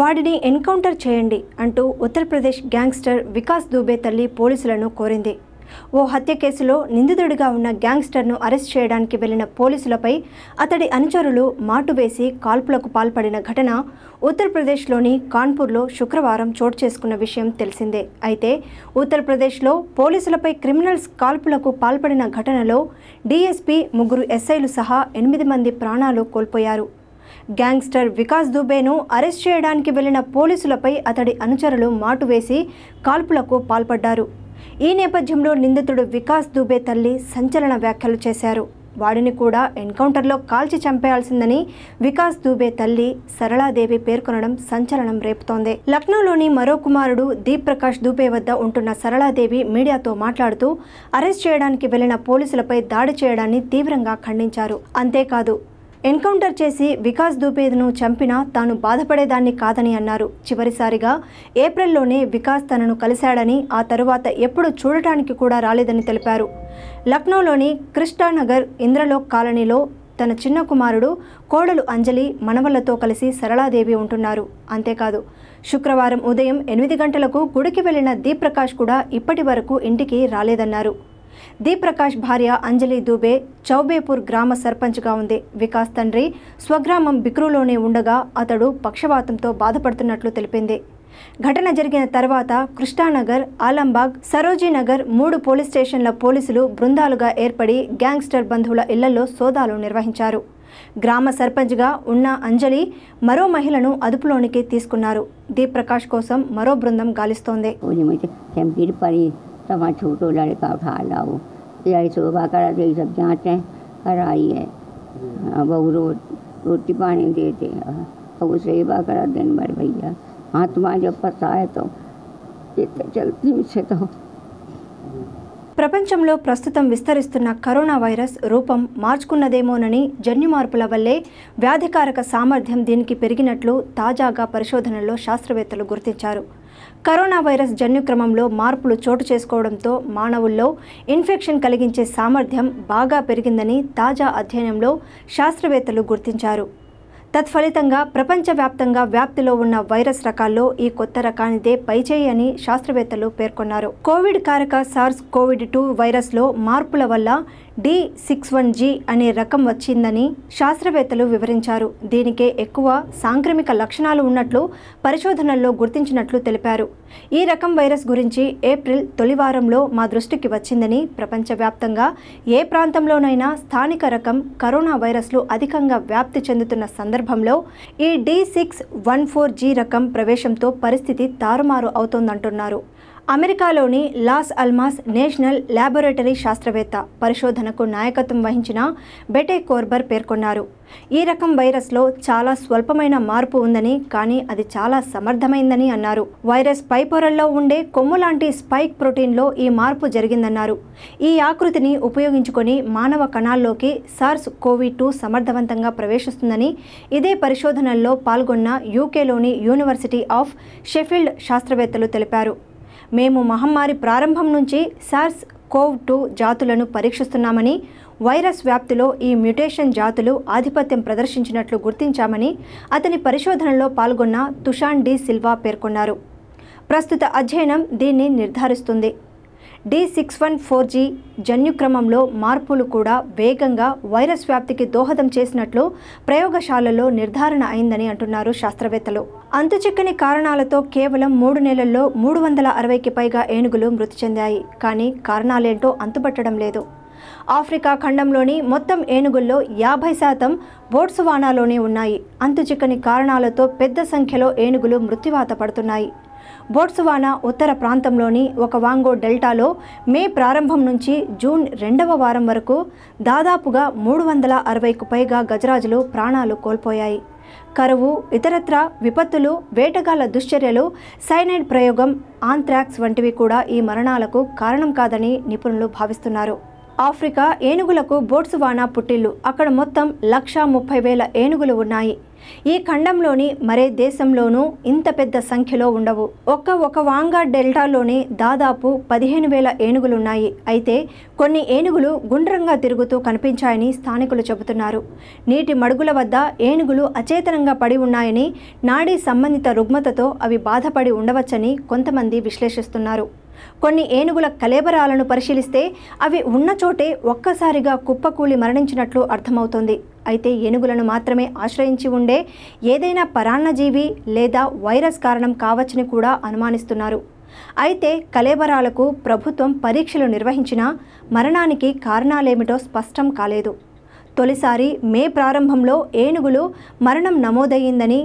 వాడిని ఎన్కౌంటర్ చేయండి అంటూ ఉత్తరప్రదేశ్ గ్యాంగ్స్టర్ వికాస్ దుబే తల్లి పోలీసులను కోరింది ఓ హత్య కేసులో నిందితుడిగా ఉన్న గ్యాంగ్స్టర్ను అరెస్ట్ చేయడానికి వెళ్లిన పోలీసులపై అతడి అనుచరులు మాటు వేసి కాల్పులకు పాల్పడిన ఘటన ఉత్తరప్రదేశ్లోని కాన్పూర్లో శుక్రవారం చోటు చేసుకున్న విషయం తెలిసిందే అయితే ఉత్తరప్రదేశ్లో పోలీసులపై క్రిమినల్స్ కాల్పులకు పాల్పడిన ఘటనలో డీఎస్పీ ముగ్గురు ఎస్ఐలు సహా ఎనిమిది మంది ప్రాణాలు కోల్పోయారు గ్యాంగ్స్టర్ వికాస్ దుబేను అరెస్ట్ చేయడానికి వెళ్లిన పోలీసులపై అతడి అనుచరులు మాటు వేసి కాల్పులకు పాల్పడ్డారు ఈ నేపథ్యంలో నిందితుడు వికాస్ దుబే తల్లి సంచలన వ్యాఖ్యలు చేశారు వాడిని కూడా ఎన్కౌంటర్లో కాల్చి చంపేయాల్సిందని వికాస్ దూబే తల్లి సరళాదేవి పేర్కొనడం సంచలనం రేపుతోంది లక్నోలోని మరో కుమారుడు దీప్ ప్రకాష్ దూబే వద్ద ఉంటున్న సరళాదేవి మీడియాతో మాట్లాడుతూ అరెస్ట్ చేయడానికి వెళ్లిన పోలీసులపై దాడి చేయడాన్ని తీవ్రంగా ఖండించారు అంతేకాదు ఎన్కౌంటర్ చేసి వికాస్ దుబేద్ను చంపినా తాను బాధపడేదాన్ని కాదని అన్నారు చివరిసారిగా ఏప్రిల్లోనే వికాస్ తనను కలిశాడని ఆ తరువాత ఎప్పుడు చూడటానికి కూడా రాలేదని తెలిపారు లక్నోలోని కృష్ణానగర్ ఇంద్రలోక్ కాలనీలో తన చిన్న కుమారుడు కోడలు అంజలి మనవళ్లతో కలిసి సరళాదేవి ఉంటున్నారు అంతేకాదు శుక్రవారం ఉదయం ఎనిమిది గంటలకు గుడికి వెళ్లిన దీప్రకాష్ కూడా ఇప్పటి వరకు ఇంటికి రాలేదన్నారు దీప్రకాష్ భార్య అంజలి దూబే చౌబేపూర్ గ్రామ సర్పంచ్గా ఉంది వికాస్ తండ్రి స్వగ్రామం బిక్రూలోనే ఉండగా అతడు పక్షవాతంతో బాధపడుతున్నట్లు తెలిపింది ఘటన జరిగిన తర్వాత కృష్ణానగర్ ఆలంబాగ్ సరోజీనగర్ మూడు పోలీస్ స్టేషన్ల పోలీసులు బృందాలుగా ఏర్పడి గ్యాంగ్స్టర్ బంధువుల ఇళ్లలో సోదాలు నిర్వహించారు గ్రామ సర్పంచ్గా ఉన్న అంజలి మరో మహిళను అదుపులోనికి తీసుకున్నారు దీప్రకాష్ కోసం మరో బృందం గాలిస్తోంది तो वहाँ छोटो लड़का उठा लाओ यही शोभा करा तो यही सब जाँचें कराई है बहू रो रोटी पानी देते बहू सेवा करा दिन भर भैया हाँ तुम्हारे जब फंसाए तो इतने चलती मुझसे तो ప్రపంచంలో ప్రస్తుతం విస్తరిస్తున్న కరోనా వైరస్ రూపం మార్చుకున్నదేమోనని జన్యు మార్పుల వల్లే వ్యాధికారక సామర్థ్యం దీనికి పెరిగినట్లు తాజాగా పరిశోధనల్లో శాస్త్రవేత్తలు గుర్తించారు కరోనా వైరస్ జన్యుక్రమంలో మార్పులు చోటు చేసుకోవడంతో మానవుల్లో ఇన్ఫెక్షన్ కలిగించే సామర్థ్యం బాగా పెరిగిందని తాజా అధ్యయనంలో శాస్త్రవేత్తలు గుర్తించారు తత్ఫలితంగా ప్రపంచవ్యాప్తంగా వ్యాప్తిలో ఉన్న వైరస్ రకాల్లో ఈ కొత్త రకానిదే పైచేయి అని శాస్త్రవేత్తలు పేర్కొన్నారు కోవిడ్ కారక సార్స్ కోవిడ్ టూ వైరస్లో మార్పుల వల్ల డి సిక్స్ వన్ జీ అనే రకం వచ్చిందని శాస్త్రవేత్తలు వివరించారు దీనికే ఎక్కువ సాంక్రమిక లక్షణాలు ఉన్నట్లు పరిశోధనల్లో గుర్తించినట్లు తెలిపారు ఈ రకం వైరస్ గురించి ఏప్రిల్ తొలివారంలో మా దృష్టికి వచ్చిందని ప్రపంచవ్యాప్తంగా ఏ ప్రాంతంలోనైనా స్థానిక రకం కరోనా వైరస్లు అధికంగా వ్యాప్తి చెందుతున్న సందర్భంలో ఈ D six one four G రకం ప్రవేశంతో పరిస్థితి తారుమారు అవుతోందంటున్నారు అమెరికాలోని లాస్ అల్మాస్ నేషనల్ ల్యాబొరేటరీ శాస్త్రవేత్త పరిశోధనకు నాయకత్వం వహించిన బెటే కోర్బర్ పేర్కొన్నారు ఈ రకం వైరస్లో చాలా స్వల్పమైన మార్పు ఉందని కానీ అది చాలా సమర్థమైందని అన్నారు వైరస్ పైపొరల్లో ఉండే కొమ్ము లాంటి స్పైక్ ప్రోటీన్లో ఈ మార్పు జరిగిందన్నారు ఈ ఆకృతిని ఉపయోగించుకొని మానవ కణాల్లోకి సార్స్ కోవిడ్ టూ సమర్థవంతంగా ప్రవేశిస్తుందని ఇదే పరిశోధనల్లో పాల్గొన్న యూకేలోని యూనివర్సిటీ ఆఫ్ షెఫీల్డ్ శాస్త్రవేత్తలు తెలిపారు మేము మహమ్మారి ప్రారంభం నుంచి సార్స్ కోవ్ టూ జాతులను పరీక్షిస్తున్నామని వైరస్ వ్యాప్తిలో ఈ మ్యుటేషన్ జాతులు ఆధిపత్యం ప్రదర్శించినట్లు గుర్తించామని అతని పరిశోధనలో పాల్గొన్న తుషాన్ డి సిల్వా పేర్కొన్నారు ప్రస్తుత అధ్యయనం దీన్ని నిర్ధారిస్తుంది D six one four G జన్యుక్రమంలో మార్పులు కూడా వేగంగా వైరస్ వ్యాప్తికి దోహదం చేసినట్లు ప్రయోగశాలలో నిర్ధారణ అయిందని అంటున్నారు శాస్త్రవేత్తలు అంతుచిక్కని కారణాలతో కేవలం మూడు నెలల్లో మూడు వందల అరవైకి పైగా ఏనుగులు మృతి చెందాయి కానీ కారణాలేంటో అంతుపట్టడం లేదు ఆఫ్రికా ఖండంలోని మొత్తం ఏనుగుల్లో యాభై శాతం బోట్సువానాలోనే ఉన్నాయి అంతుచిక్కని కారణాలతో పెద్ద సంఖ్యలో ఏనుగులు మృత్యువాత పడుతున్నాయి బోట్సువానా ఉత్తర ప్రాంతంలోని ఒక వాంగో డెల్టాలో మే ప్రారంభం నుంచి జూన్ రెండవ వారం వరకు దాదాపుగా మూడు వందల అరవైకు పైగా గజరాజులు ప్రాణాలు కోల్పోయాయి కరువు ఇతరత్ర విపత్తులు వేటగాళ్ల దుశ్చర్యలు సైనైడ్ ప్రయోగం ఆంథ్రాక్స్ వంటివి కూడా ఈ మరణాలకు కారణం కాదని నిపుణులు భావిస్తున్నారు ఆఫ్రికా ఏనుగులకు బోట్సువానా పుట్టిల్లు అక్కడ మొత్తం లక్షా ముప్పై వేల ఏనుగులు ఉన్నాయి ఈ ఖండంలోని మరే దేశంలోనూ ఇంత పెద్ద సంఖ్యలో ఉండవు ఒక్క ఒక వాంగా డెల్టాలోనే దాదాపు పదిహేను వేల ఏనుగులున్నాయి అయితే కొన్ని ఏనుగులు గుండ్రంగా తిరుగుతూ కనిపించాయని స్థానికులు చెబుతున్నారు నీటి మడుగుల వద్ద ఏనుగులు అచేతనంగా పడి ఉన్నాయని నాడీ సంబంధిత రుగ్మతతో అవి బాధపడి ఉండవచ్చని కొంతమంది విశ్లేషిస్తున్నారు కొన్ని ఏనుగుల కలేబరాలను పరిశీలిస్తే అవి ఉన్న చోటే ఒక్కసారిగా కుప్పకూలి మరణించినట్లు అర్థమవుతోంది అయితే ఏనుగులను మాత్రమే ఆశ్రయించి ఉండే ఏదైనా పరాన్నజీవి లేదా వైరస్ కారణం కావచ్చని కూడా అనుమానిస్తున్నారు అయితే కలేబరాలకు ప్రభుత్వం పరీక్షలు నిర్వహించినా మరణానికి కారణాలేమిటో స్పష్టం కాలేదు తొలిసారి మే ప్రారంభంలో ఏనుగులు మరణం నమోదయ్యిందని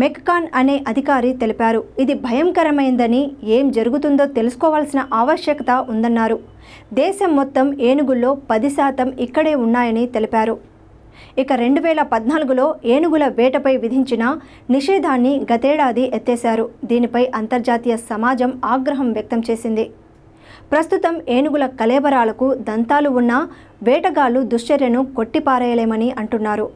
మెక్కాన్ అనే అధికారి తెలిపారు ఇది భయంకరమైందని ఏం జరుగుతుందో తెలుసుకోవాల్సిన ఆవశ్యకత ఉందన్నారు దేశం మొత్తం ఏనుగుల్లో పది శాతం ఇక్కడే ఉన్నాయని తెలిపారు ఇక రెండు వేల పద్నాలుగులో ఏనుగుల వేటపై విధించిన నిషేధాన్ని గతేడాది ఎత్తేశారు దీనిపై అంతర్జాతీయ సమాజం ఆగ్రహం వ్యక్తం చేసింది ప్రస్తుతం ఏనుగుల కలేబరాలకు దంతాలు ఉన్న వేటగాళ్లు దుశ్చర్యను కొట్టిపారేయలేమని అంటున్నారు